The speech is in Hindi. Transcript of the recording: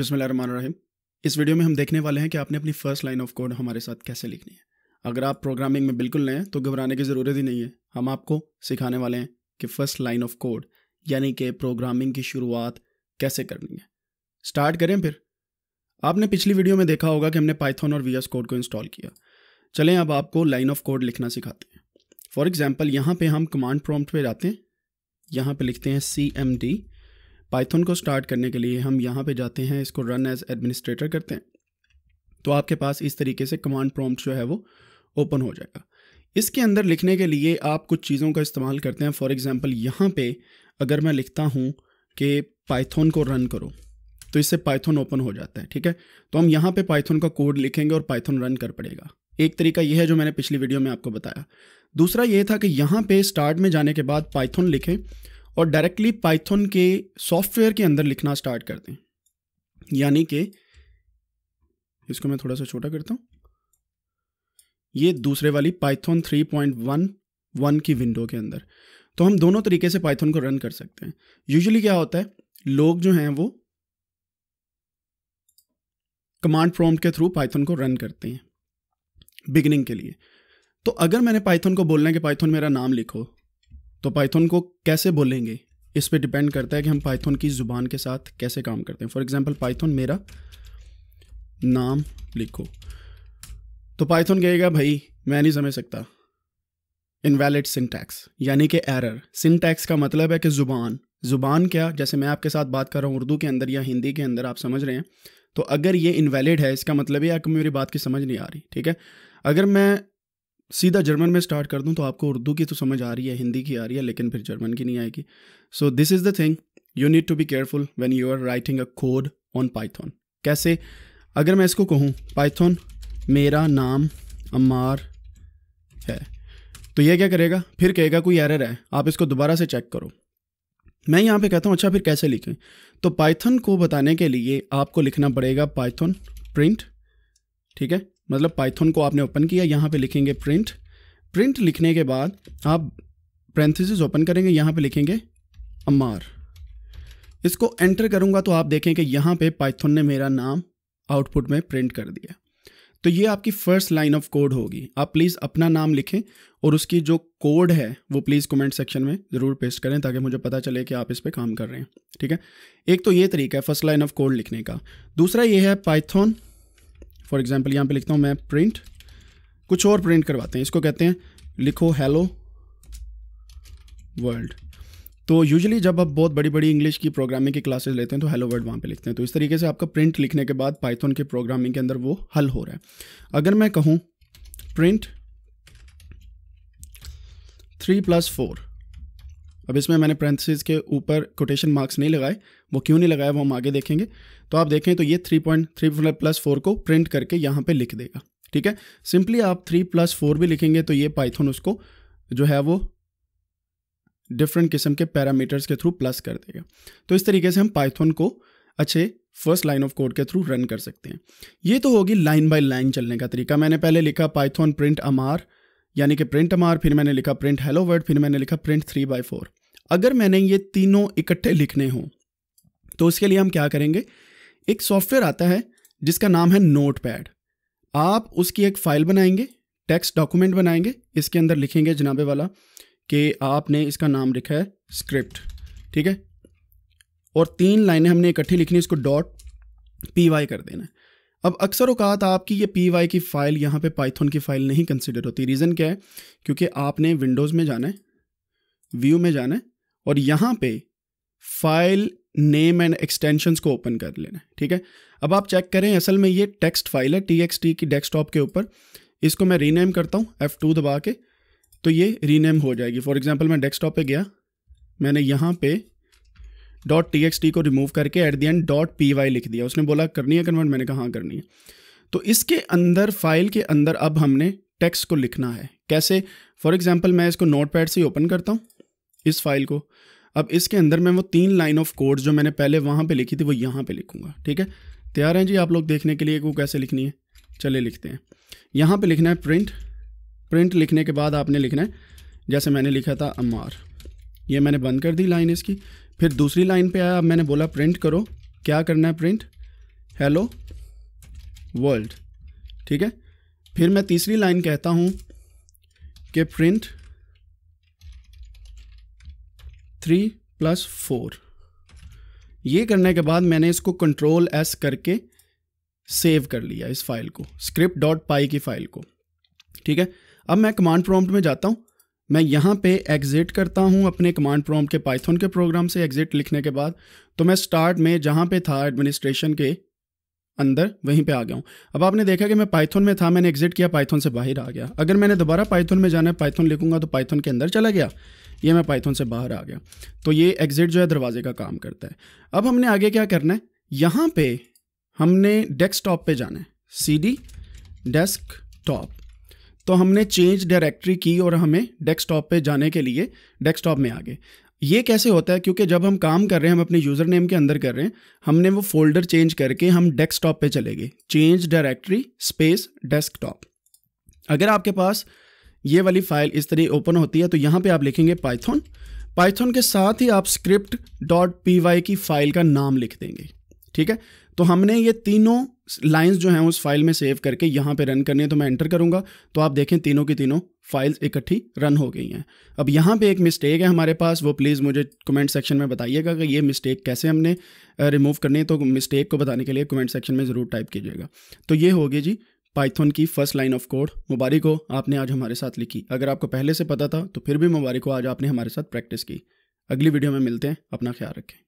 रहीम इस वीडियो में हम देखने वाले हैं कि आपने अपनी फर्स्ट लाइन ऑफ कोड हमारे साथ कैसे लिखनी है अगर आप प्रोग्रामिंग में बिल्कुल नए हैं तो घबराने की ज़रूरत ही नहीं है हम आपको सिखाने वाले हैं कि फर्स्ट लाइन ऑफ कोड यानी कि प्रोग्रामिंग की शुरुआत कैसे करनी है स्टार्ट करें फिर आपने पिछली वीडियो में देखा होगा कि हमने पाइथन और वी कोड को इंस्टॉल किया चलें अब आपको लाइन ऑफ कोड लिखना सिखाते हैं फॉर एग्ज़ाम्पल यहाँ पर हम कमांड प्रॉम्प्ट पे जाते हैं यहाँ पर लिखते हैं सी एम पाइथन को स्टार्ट करने के लिए हम यहाँ पे जाते हैं इसको रन एज एडमिनिस्ट्रेटर करते हैं तो आपके पास इस तरीके से कमांड प्रॉम्प्ट जो है वो ओपन हो जाएगा इसके अंदर लिखने के लिए आप कुछ चीज़ों का इस्तेमाल करते हैं फॉर एग्ज़ाम्पल यहाँ पे अगर मैं लिखता हूँ कि पाइथन को रन करो तो इससे पाइथन ओपन हो जाता है ठीक है तो हम यहाँ पे पाइथन का कोड लिखेंगे और पाइथन रन कर पड़ेगा एक तरीका यह है जो मैंने पिछली वीडियो में आपको बताया दूसरा ये था कि यहाँ पे स्टार्ट में जाने के बाद पाइथन लिखें और डायरेक्टली पाइथन के सॉफ्टवेयर के अंदर लिखना स्टार्ट कर दें यानी कि इसको मैं थोड़ा सा छोटा करता हूँ ये दूसरे वाली पाइथन 3.1 वन की विंडो के अंदर तो हम दोनों तरीके से पाइथन को रन कर सकते हैं यूजुअली क्या होता है लोग जो हैं वो कमांड प्रॉम्प्ट के थ्रू पाइथन को रन करते हैं बिगिनिंग के लिए तो अगर मैंने पाइथन को बोलना है कि पाइथन मेरा नाम लिखो तो पाइथन को कैसे बोलेंगे इस पर डिपेंड करता है कि हम पाइथन की ज़ुबान के साथ कैसे काम करते हैं फॉर एग्ज़ाम्पल पाइथन मेरा नाम लिखो तो पाइथन कहेगा भाई मैं नहीं समझ सकता इनवैलिड सिंटैक्स यानी कि एरर सिंटैक्स का मतलब है कि ज़ुबान ज़ुबान क्या जैसे मैं आपके साथ बात कर रहा हूँ उर्दू के अंदर या हिंदी के अंदर आप समझ रहे हैं तो अगर ये इनवैलिड है इसका मतलब ये है कि मेरी बात की समझ नहीं आ रही ठीक है अगर मैं सीधा जर्मन में स्टार्ट कर दूँ तो आपको उर्दू की तो समझ आ रही है हिंदी की आ रही है लेकिन फिर जर्मन की नहीं आएगी so this is the thing you need to be careful when you are writing a code on Python कैसे अगर मैं इसको कहूँ पाइथन मेरा नाम अमार है तो ये क्या करेगा फिर कहेगा कोई एरर है आप इसको दोबारा से चेक करो मैं यहाँ पे कहता हूँ अच्छा फिर कैसे लिखें तो पाइथन को बताने के लिए आपको लिखना पड़ेगा पाइथन प्रिंट ठीक है मतलब पाइथन को आपने ओपन किया यहाँ पे लिखेंगे प्रिंट प्रिंट लिखने के बाद आप प्रेंथिस ओपन करेंगे यहाँ पे लिखेंगे अमार इसको एंटर करूँगा तो आप देखें कि यहाँ पे पाइथन ने मेरा नाम आउटपुट में प्रिंट कर दिया तो ये आपकी फर्स्ट लाइन ऑफ कोड होगी आप प्लीज़ अपना नाम लिखें और उसकी जो कोड है वो प्लीज़ कमेंट सेक्शन में ज़रूर पेस्ट करें ताकि मुझे पता चले कि आप इस पर काम कर रहे हैं ठीक है एक तो ये तरीका है फर्स्ट लाइन ऑफ कोड लिखने का दूसरा ये है पाइथन फॉर एग्ज़ाम्पल यहाँ पे लिखता हूँ मैं प्रिंट कुछ और प्रिंट करवाते हैं इसको कहते हैं लिखो हेलो वर्ल्ड तो यूजुअली जब आप बहुत बड़ी बड़ी इंग्लिश की प्रोग्रामिंग की क्लासेस लेते हैं तो हेलो वर्ड वहाँ पे लिखते हैं तो इस तरीके से आपका प्रिंट लिखने के बाद पाइथन के प्रोग्रामिंग के अंदर वो हल हो रहा है अगर मैं कहूँ प्रिंट थ्री प्लस फोर अब इसमें मैंने पैंथसिस के ऊपर कोटेशन मार्क्स नहीं लगाए वो क्यों नहीं लगाया वो हम आगे देखेंगे तो आप देखें तो ये three point three plus four को प्रिंट करके यहाँ पे लिख देगा ठीक है सिंपली आप थ्री प्लस फोर भी लिखेंगे तो ये पाइथन उसको जो है वो डिफरेंट किस्म के पैरामीटर्स के थ्रू प्लस कर देगा तो इस तरीके से हम पाइथन को अच्छे फर्स्ट लाइन ऑफ कोड के थ्रू रन कर सकते हैं ये तो होगी लाइन बाय लाइन चलने का तरीका मैंने पहले लिखा पाइथन प्रिंट अमार यानी कि प्रिंट एम फिर मैंने लिखा प्रिंट हेलो वर्ड फिर मैंने लिखा प्रिंट थ्री बाई फोर अगर मैंने ये तीनों इकट्ठे लिखने हों तो उसके लिए हम क्या करेंगे एक सॉफ्टवेयर आता है जिसका नाम है नोट पैड आप उसकी एक फ़ाइल बनाएंगे टेक्स्ट डॉक्यूमेंट बनाएंगे इसके अंदर लिखेंगे जनाबे वाला कि आपने इसका नाम लिखा है स्क्रिप्ट ठीक है और तीन लाइनें हमने इकट्ठी लिखनी इसको डॉट पी वाई कर देना है अब अक्सर औकात आपकी ये पी वाई की फ़ाइल यहाँ पे पाइथन की फ़ाइल नहीं कंसिडर होती रीज़न क्या है क्योंकि आपने विंडोज़ में जाना है व्यू में जाना है और यहाँ पे फाइल नेम एंड एक्सटेंशंस को ओपन कर लेना है ठीक है अब आप चेक करें असल में ये टेक्स्ट फाइल है टी एक्स टी की डेस्कटॉप के ऊपर इसको मैं रीनेम करता हूँ एफ़ टू दबा के तो ये रीनेम हो जाएगी फॉर एग्ज़ाम्पल मैं डेस्कटॉप पे गया मैंने यहाँ पे डॉट टी एक्स टी को रिमूव करके एट दी एंड डॉट पी वाई लिख दिया उसने बोला करनी है कन्वर्ट मैंने कहा हाँ, करनी है तो इसके अंदर फाइल के अंदर अब हमने टेक्स्ट को लिखना है कैसे फॉर एग्जाम्पल मैं इसको नोट पैड से ओपन करता हूँ इस फाइल को अब इसके अंदर मैं वो तीन लाइन ऑफ कोड जो मैंने पहले वहाँ पर लिखी थी वो यहाँ पर लिखूँगा ठीक है तैयार हैं जी आप लोग देखने के लिए वो कैसे लिखनी है चले लिखते हैं यहाँ पर लिखना है प्रिंट प्रिंट लिखने के बाद आपने लिखना है जैसे मैंने लिखा था अमार ये मैंने बंद कर दी लाइन इसकी फिर दूसरी लाइन पे आया अब मैंने बोला प्रिंट करो क्या करना है प्रिंट हेलो वर्ल्ड ठीक है फिर मैं तीसरी लाइन कहता हूँ कि प्रिंट थ्री प्लस फोर ये करने के बाद मैंने इसको कंट्रोल एस करके सेव कर लिया इस फाइल को स्क्रिप्ट डॉट पाई की फाइल को ठीक है अब मैं कमांड प्रॉम्प्ट में जाता हूँ मैं यहाँ पे एग्ज़िट करता हूँ अपने कमांड प्रॉम्प्ट के पाइथन के प्रोग्राम से एग्ज़िट लिखने के बाद तो मैं स्टार्ट में जहाँ पे था एडमिनिस्ट्रेशन के अंदर वहीं पे आ गया हूँ अब आपने देखा कि मैं पाइथन में था मैंने एग्ज़िट किया पाइथन से बाहर आ गया अगर मैंने दोबारा पाइथन में जाना है पाइथन लिखूंगा तो पाइथन के अंदर चला गया ये मैं पाइथन से बाहर आ गया तो ये एग्ज़िट जो है दरवाजे का काम करता है अब हमने आगे क्या करना है यहाँ पर हमने डेस्कटॉप पे जाना है सी डी डेस्क टॉप तो हमने चेंज डायरेक्टरी की और हमें डेस्कटॉप पे जाने के लिए डेस्कटॉप में आ गए ये कैसे होता है क्योंकि जब हम काम कर रहे हैं हम अपने यूज़र नेम के अंदर कर रहे हैं हमने वो फोल्डर चेंज करके हम डेस्कटॉप पे चले गए चेंज डायरेक्टरी स्पेस डेस्कटॉप अगर आपके पास ये वाली फाइल इस तरह ओपन होती है तो यहाँ पे आप लिखेंगे पाइथन पाइथन के साथ ही आप स्क्रिप्ट डॉट पी वाई की फाइल का नाम लिख देंगे ठीक है तो हमने ये तीनों लाइंस जो हैं उस फाइल में सेव करके यहाँ पे रन करने तो मैं एंटर करूँगा तो आप देखें तीनों की तीनों फाइल्स इकट्ठी रन हो गई हैं अब यहाँ पे एक मिस्टेक है हमारे पास वो प्लीज़ मुझे कमेंट सेक्शन में बताइएगा कि ये मिस्टेक कैसे हमने रिमूव करनी है तो मिस्टेक को बताने के लिए कमेंट सेक्शन में ज़रूर टाइप कीजिएगा तो ये होगी जी पाइथन की फर्स्ट लाइन ऑफ कोड मुबारक हो आपने आज हमारे साथ लिखी अगर आपको पहले से पता था तो फिर भी मुबारक हो आज आपने हमारे साथ प्रैक्टिस की अगली वीडियो में मिलते हैं अपना ख्याल रखें